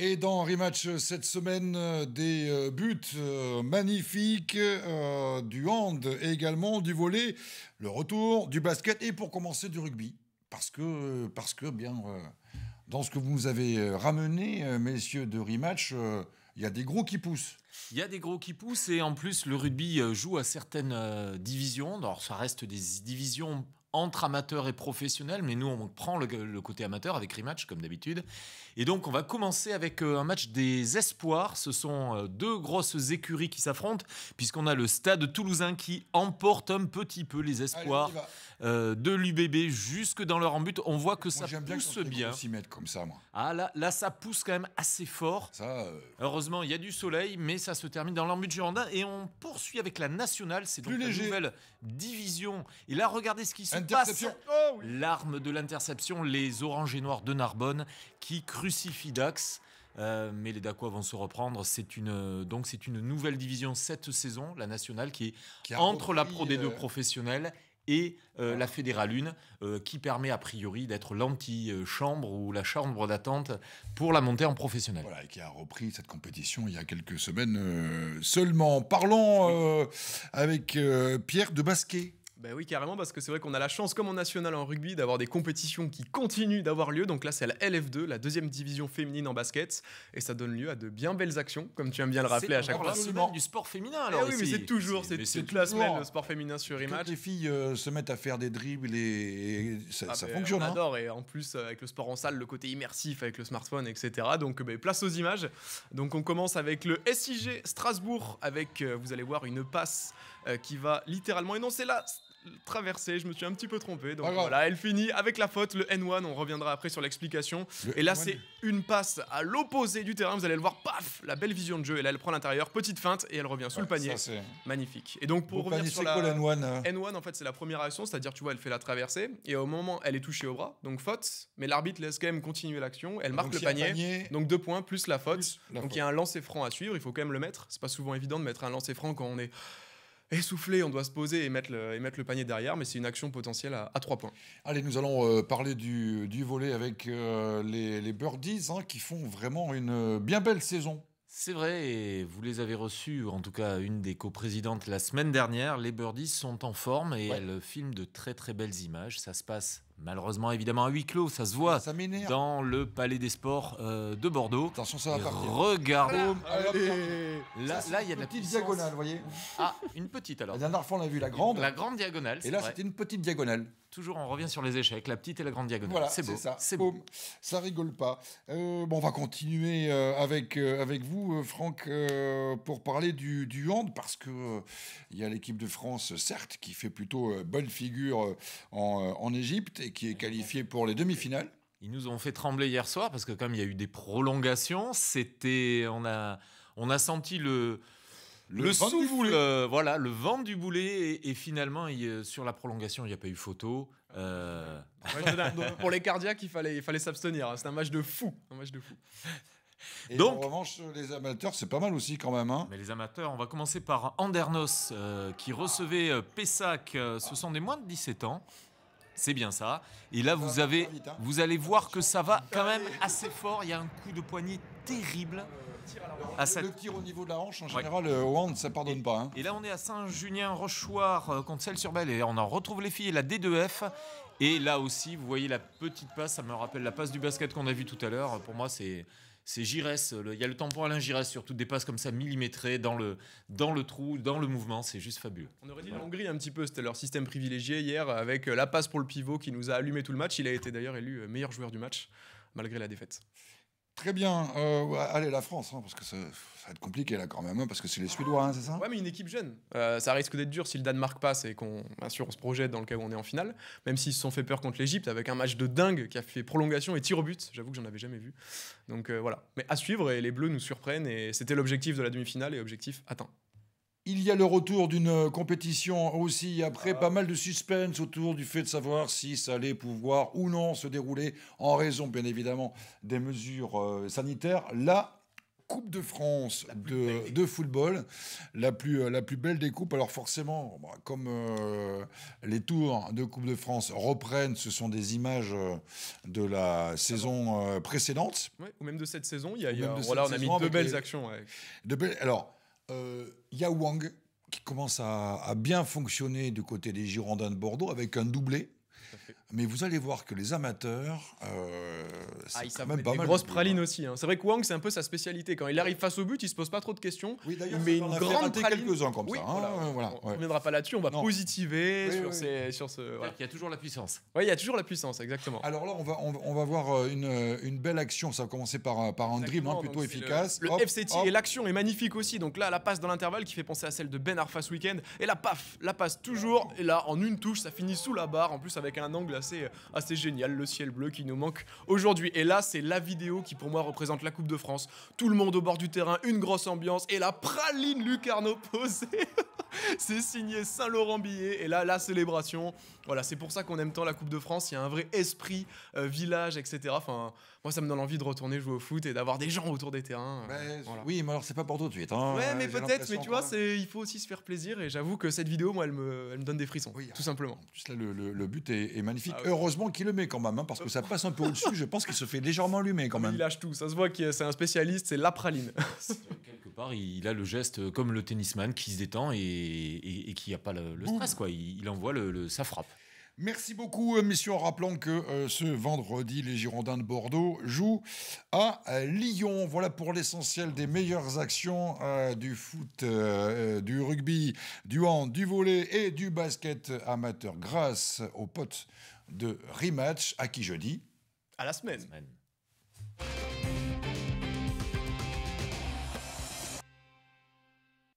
Et dans Rematch cette semaine, euh, des euh, buts euh, magnifiques du hand et également du volet, le retour du basket et pour commencer du rugby. Parce que, parce que bien, dans ce que vous nous avez ramené, messieurs de Rematch, il y a des gros qui poussent. Il y a des gros qui poussent et en plus le rugby joue à certaines divisions. Alors ça reste des divisions entre amateurs et professionnels, mais nous on prend le, côté amateur avec rematch comme d'habitude. Et donc on va commencer avec euh, un match des espoirs. Ce sont euh, deux grosses écuries qui s'affrontent, puisqu'on a le stade toulousain qui emporte un petit peu les espoirs euh, de l'UBB jusque dans leur embut. On voit que ça pousse bien. comme ça, moi. Ah là, là, ça pousse quand même assez fort. Heureusement, il y a du soleil, mais ça se termine dans l'embut girondin et on poursuit avec la nationale. C'est donc la nouvelle division. Et là, regardez ce qui se eh, Oh, L'arme de l'interception, les oranges et noirs de Narbonne qui crucifient Dax. Euh, mais les Dacois vont se reprendre. C'est une, donc c'est une nouvelle division cette saison, la nationale, qui est entre la Pro des deux euh, professionnels et euh, ah. la Fédérale 1, qui permet a priori d'être l'anti-chambre ou la chambre d'attente pour la montée en professionnel. Voilà, qui a repris cette compétition il y a quelques semaines seulement. Parlons avec Pierre de Basquet. Bah oui, carrément, parce que c'est vrai qu'on a la chance, comme en national en rugby, d'avoir des compétitions qui continuent d'avoir lieu. Donc là, c'est la LF2, la deuxième division féminine en basket, et ça donne lieu à de bien belles actions, comme tu aimes bien le rappeler à chaque fois. C'est du sport féminin, alors. Eh oui, mais c'est toujours, c'est toute la semaine le sport féminin sur image. Quand les filles euh, se mettent à faire des dribbles et, ça, ah ben, fonctionne. On hein. adore, et en plus, euh, avec le sport en salle, le côté immersif avec le smartphone, etc. Donc, ben, place aux images. Donc, on commence avec le SIG Strasbourg, avec, euh, vous allez voir, une passe qui va littéralement énoncer la traversée, je me suis un petit peu trompé. Donc voilà, elle finit avec la faute, le N1, on reviendra après sur l'explication. et là, c'est une passe à l'opposé du terrain, vous allez le voir, paf, la belle vision de jeu. Et là, elle prend l'intérieur, petite feinte, et elle revient sous le panier. Magnifique. Et donc, pour revenir sur la. N1, hein en fait, c'est la première action, c'est-à-dire, tu vois, elle fait la traversée, et au moment, elle est touchée au bras, donc faute, mais l'arbitre laisse quand même continuer l'action, elle marque le panier, donc deux points, plus la faute. donc, il y a un lancer franc à suivre, il faut quand même le mettre. C'est pas souvent évident de mettre un lancer franc quand on est essoufflé, on doit se poser et mettre le, et mettre le panier derrière, mais c'est une action potentielle à, trois points. Allez, nous allons euh, parler du, volet avec euh, les, les, Birdies hein, qui font vraiment une euh, bien belle saison. C'est vrai, et vous les avez reçus, en tout cas une des coprésidentes la semaine dernière. Les Birdies sont en forme et elles filment de très très belles images. Ça se passe Malheureusement, évidemment, à huis clos, ça se voit. Dans le Palais des Sports euh, de Bordeaux. Attention, ça va partir. Regardez Là, là, il y a la petite diagonale, vous voyez. Ah, une petite alors. La dernière fois, on a vu la grande. La grande diagonale. Et là, c'était une petite diagonale. Toujours, on revient sur les échecs, la petite et la grande diagonale. Voilà, c'est beau. Ça. C'est beau. Ça rigole pas. Euh, bon, on va continuer euh, avec, avec vous, Franck, pour parler du, du hand, parce que il y a l'équipe de France, certes, qui fait plutôt bonne figure en, en Égypte et qui est qualifié pour les demi-finales. Ils nous ont fait trembler hier soir parce que comme il y a eu des prolongations, c'était on a on a senti le le, vent souffle, euh, voilà, le vent du boulet et, finalement euh, sur la prolongation, il n'y a pas eu photo. Euh. pour les cardiaques, il fallait il fallait s'abstenir. Hein. C'est un match de fou, un match de fou. Donc, en revanche, les amateurs, c'est pas mal aussi quand même. Hein. mais les amateurs, on va commencer par Andernos qui recevait Pessac. ce sont des moins de 17 ans. C'est bien ça. Et là, vous, avez, hein. vous allez voir que ça va quand même assez fort. Il y a un coup de poignet terrible. Euh, à cette... Le tir au niveau de la hanche, en général, ouais. Euh, au ça pardonne pas. Hein. Et là, on est à Saint-Junien-Rochoir euh, contre Celle-sur-Belle. Et on en retrouve les filles et la D2F. Et là aussi, vous voyez la petite passe. Ça me rappelle la passe du basket qu'on a vu tout à l'heure. Pour moi, c'est c'est Giresse. Il y a le tampon Alain Giresse sur toutes des passes comme ça millimétrées dans le, dans le trou, dans le mouvement. C'est juste fabuleux. On aurait dit l'Hongrie Hongrie un petit peu. C'était leur système privilégié hier avec euh, la passe pour le pivot qui nous a allumé tout le match. Il a été d'ailleurs élu euh, meilleur joueur du match malgré la défaite. Très bien. Euh, allez, la France, hein, parce que ça, va être compliqué là quand même, hein, parce que c'est les Suédois, hein, c'est ça Ouais, mais une équipe jeune. Euh, ça risque d'être dur si le Danemark passe et qu'on, se projette dans le cas où on est en finale. Même s'ils se sont fait peur contre l'Égypte avec un match de dingue qui a fait prolongation et tir au but. J'avoue que j'en avais jamais vu. Donc euh, voilà. Mais à suivre et les Bleus nous surprennent et c'était l'objectif de la demi-finale et objectif atteint. Il y a le retour d'une compétition aussi après ah. pas mal de suspense autour du fait de savoir si ça allait pouvoir ou non se dérouler en raison bien évidemment des mesures euh, sanitaires. La Coupe de France de, football, la plus, euh, la plus belle des coupes. Alors forcément, bah, comme euh, les tours de Coupe de France reprennent, ce sont des images de la ah saison précédente. ou même de cette saison, il y a, eu on a mis deux belles actions. alors, euh, Yao Wang qui commence à, à, bien fonctionner du côté des Girondins de Bordeaux avec un doublé mais vous allez voir que les amateurs, euh, ah, c'est quand même pas des mal. Grosse praline aussi. Hein. C'est vrai que Wang, c'est un peu sa spécialité. Quand il arrive face au but, il se pose pas trop de questions. mais une grande praline. quelques-uns comme ça. Hein, on ne reviendra pas là-dessus. On va positiver sur, sur, ce. Il y a toujours la puissance. Oui, il y a toujours la puissance, exactement. Alors là, on va, on, va voir euh, une, euh, une, belle action. Ça va commencer par, par un dribble hein, plutôt efficace. Le, FCT et l'action est magnifique aussi. Donc là, la passe dans l'intervalle qui fait penser à celle de Ben Arfa ce week-end. Et là, paf, la passe toujours. Et là, en une touche, ça finit sous la barre. En plus, avec un angle c'est euh, assez génial, le ciel bleu qui nous manque aujourd'hui. Et là, c'est la vidéo qui pour moi représente la Coupe de France. Tout le monde au bord du terrain, une grosse ambiance et la praline Lucarno posée. c'est signé Saint-Laurent Billet. Et là, la célébration. Voilà, c'est pour ça qu'on aime tant la Coupe de France. Il y a un vrai esprit, euh, village, etc. Enfin, moi, ça me donne envie de retourner jouer au foot et d'avoir des gens autour des terrains. Euh, oui, mais alors, c'est pas pour tout de suite. Hein, ouais, euh, mais peut-être. Mais tu vois, il faut aussi se faire plaisir. Et j'avoue que cette vidéo, moi, elle me, donne des frissons. Ah, tout simplement. le, but est, magnifique. Ah Heureusement qu'il le met quand même, hein, parce que ça passe un peu au-dessus. Je pense qu'il se fait légèrement allumer quand même. Il lâche tout. Ça se voit que c'est un spécialiste. C'est la praline il, a le geste euh, comme le tennisman qui se détend et, qui n'a pas le, stress. Quoi. Il, envoie le, sa frappe. Merci beaucoup, euh, Monsieur, en rappelant que euh, ce vendredi, les Girondins de Bordeaux jouent à Lyon. Voilà pour l'essentiel des meilleures actions du foot, du rugby, du hand, du volet et du basket amateur grâce aux potes de Rematch, à qui je dis... la semaine. À la semaine.